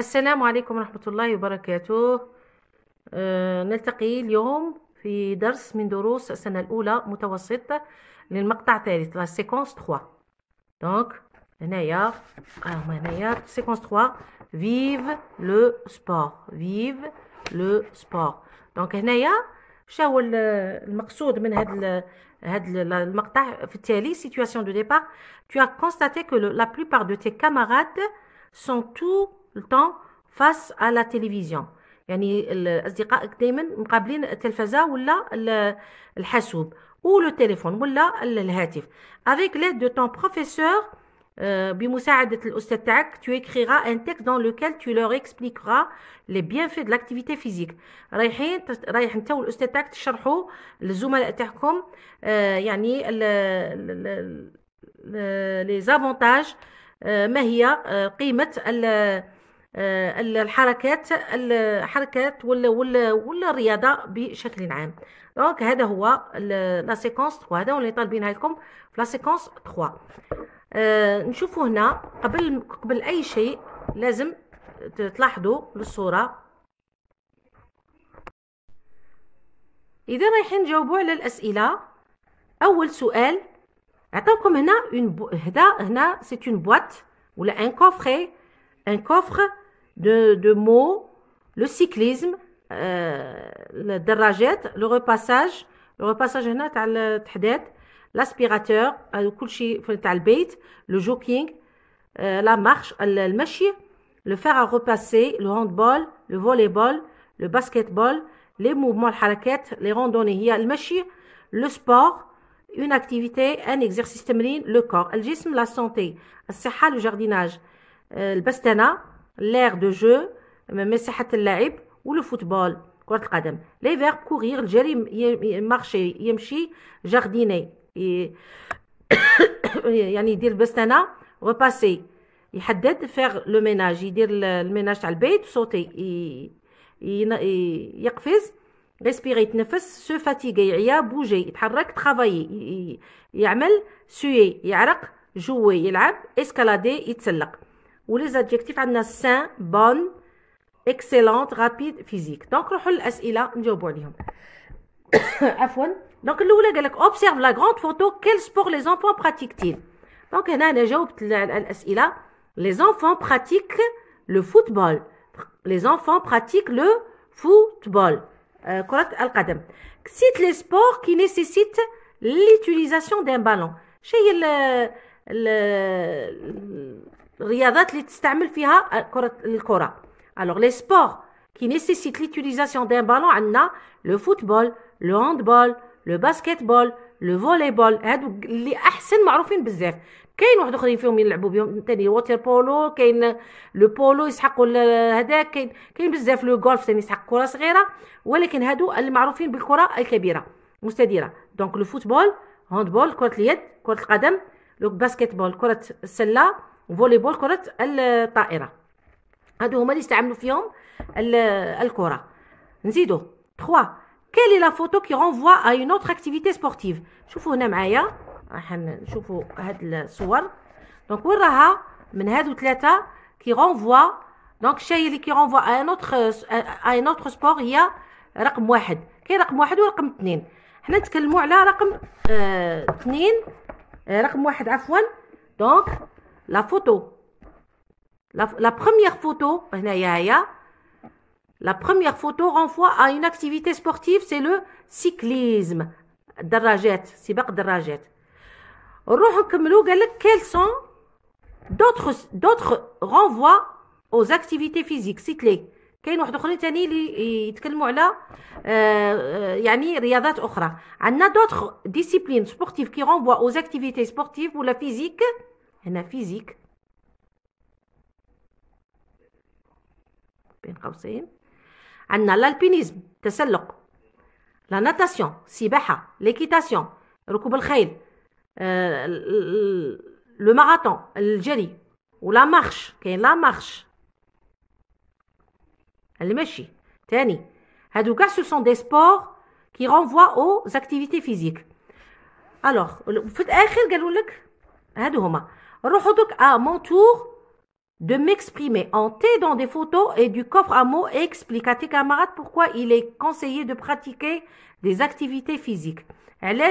السلام عليكم ورحمة الله وبركاته أه نلتقي اليوم في درس من دروس السنة الأولى متوسط للمقطع الثالث لا سيكونس 3 دونك هنايا راهما هنايا سيكونس 3 فيف لو سبور فيف لو سبور دونك هنايا شاو المقصود من هذا هذا المقطع في التالي سيتواسيون دو ديبار tu as constaté que la plupart de tes camarades sont tous التون فاس على تلفزيون يعني اصدقائك دائما مقابلين التلفزه ولا الحاسوب او لو تليفون ولا الهاتف افيك ليد دو طون بروفيسور بمساعدة الأستاذ تاعك tu écriras un texte dans lequel tu leur expliqueras les bienfaits de l'activité physique رايحين رايح انت والأستاذ تاعك تشرحوا للزملاء تاعكم آه، يعني لي زافونتاج آه، ما هي آه، قيمة آه، الحركات الحركات ولا ولا ولا الرياضه بشكل عام دونك هذا هو لا سيكونس وهذا هو اللي طالبينها لكم في لا سيكونس 3 آه نشوفوا هنا قبل قبل اي شيء لازم تلاحظوا الصوره اذا رايحين نجاوبوا على الاسئله اول سؤال عطاوكم هنا اون بو... هنا سي اون بواط ولا ان كوفري ان كوفر de, mots, le cyclisme, euh, le le repassage, le repassage l'aspirateur, le jogging, euh, la marche, le fer à repasser, le handball, le volleyball, le basketball, les mouvements, les les randonnées, le sport, une activité, un exercice le corps, الجسم, la santé, le jardinage, euh, le bastana لير دو جو مساحة اللعب ولو فوتبول كرة القدم لي فيرب كوغير الجري مارشي يمشي جارديني يعني يدير البستانة وباسي يحدد فيغ لو ميناج يدير الميناج تاع البيت صوتي يقفز ريسبيري يتنفس سو فاتيغي يعيا بوجي يتحرك ترافاي يعمل سوي يعرق جوي يلعب اسكالادي يتسلق ou les adjectifs a « sain, bonne, excellente, rapide, physique. Donc نروحوا observe la grande photo quel sport les enfants pratiquent-ils. Donc les enfants pratiquent le football. Les enfants pratiquent le football. Euh, C'est les sports qui nécessitent l'utilisation d'un ballon. C'est le... الرياضات اللي تستعمل فيها كرة الكرة الوغ لي سبور كي نيسيسيت ليتيليزاسيون دان بالون عندنا لو فوتبول لو هاندبول لو باسكيتبول لو فوليبول هادو اللي احسن معروفين بزاف كاين واحد اخرين فيهم يلعبوا بهم ثاني ووتر بولو كاين لو بولو يسحقوا هذاك كاين كاين بزاف لو غولف ثاني يسحق كره صغيره ولكن هادو اللي معروفين بالكره الكبيره مستديره دونك لو فوتبول هاندبول كره اليد كره القدم لو باسكيتبول كره السله فولي بول كره الطائره هادو هما اللي استعملوا فيهم الكره نزيدو 3 كالي لا فوتو كي رونفوا ا اون اوتر اكتيفيتي سبورتيف شوفوا هنا معايا راح نشوفوا هاد الصور دونك وين راها من هادو ثلاثه كي رونفوا دونك الشيء اللي كي رونفوا ا اون اوتر ا اون اوتر سبور هي رقم واحد كاين رقم واحد ورقم اثنين حنا نتكلموا على رقم آه، اثنين آه رقم واحد عفوا دونك La photo. La première photo, la première photo renvoie à une activité sportive, c'est le cyclisme. Quels sont d'autres renvois aux activités physiques cyclées? y a euh, euh, d'autres disciplines sportives qui renvoient aux activités sportives ou la physique هنا فيزيك بين قوسين عندنا الالبينيزم تسلق لا ناتاسيون سباحه ليكيتاسيون ركوب الخيل آه لو ماراثون الجري ولا مارش كاين لا مارش المشي تاني هادو كاع سو سون دي سبور كي رونفوا او زاكتيفيتي فيزيك الوغ في الاخر قالوا لك هادو هما à mon tour de m'exprimer en dans des photos et du coffre à mots et explique à tes camarades pourquoi il est conseillé de pratiquer des activités physiques. les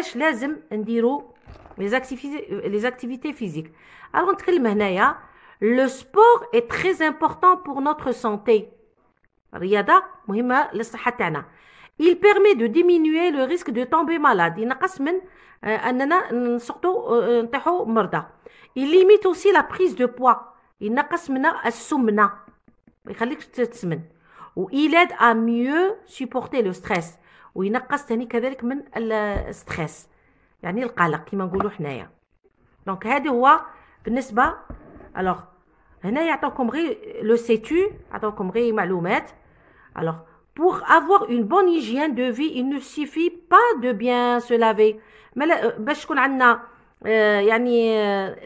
activités activités physiques. Alors le sport est très important pour notre santé. Riyada, muhima il permet de diminuer le risque de tomber malade il limite aussi la prise de poids il aide à mieux supporter le stress وينقص ثاني كذلك من الستريس يعني القلق كما نقولوا حنايا دونك هذا هو بالنسبه الوغ هنا يعطوكم غير لو سيتو عطوكم غير معلومات الوغ pour avoir une bonne hygiène de vie, il ne suffit pas de bien se laver. Mais باش تكون عندنا يعني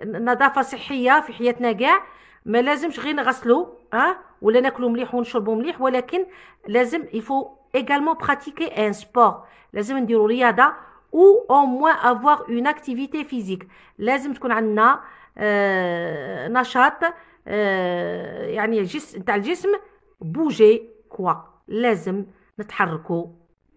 نظافه صحيه في حياتنا كاع ما لازمش غير نغسلوا ها ولا ناكلوا مليح ونشربوا مليح ولكن لازم يفو également pratiquer un sport لازم نديروا رياضه ou au moins avoir une activité physique لازم تكون عندنا نشاط يعني الجسم تاع الجسم bouger quoi لازم نتحركوا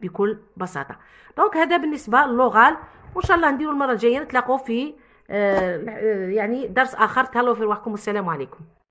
بكل بساطه دونك هذا بالنسبه للغال وان شاء الله نديروا المره الجايه نتلاقوا في آه, آه، يعني درس اخر تهلاو في رواحكم والسلام عليكم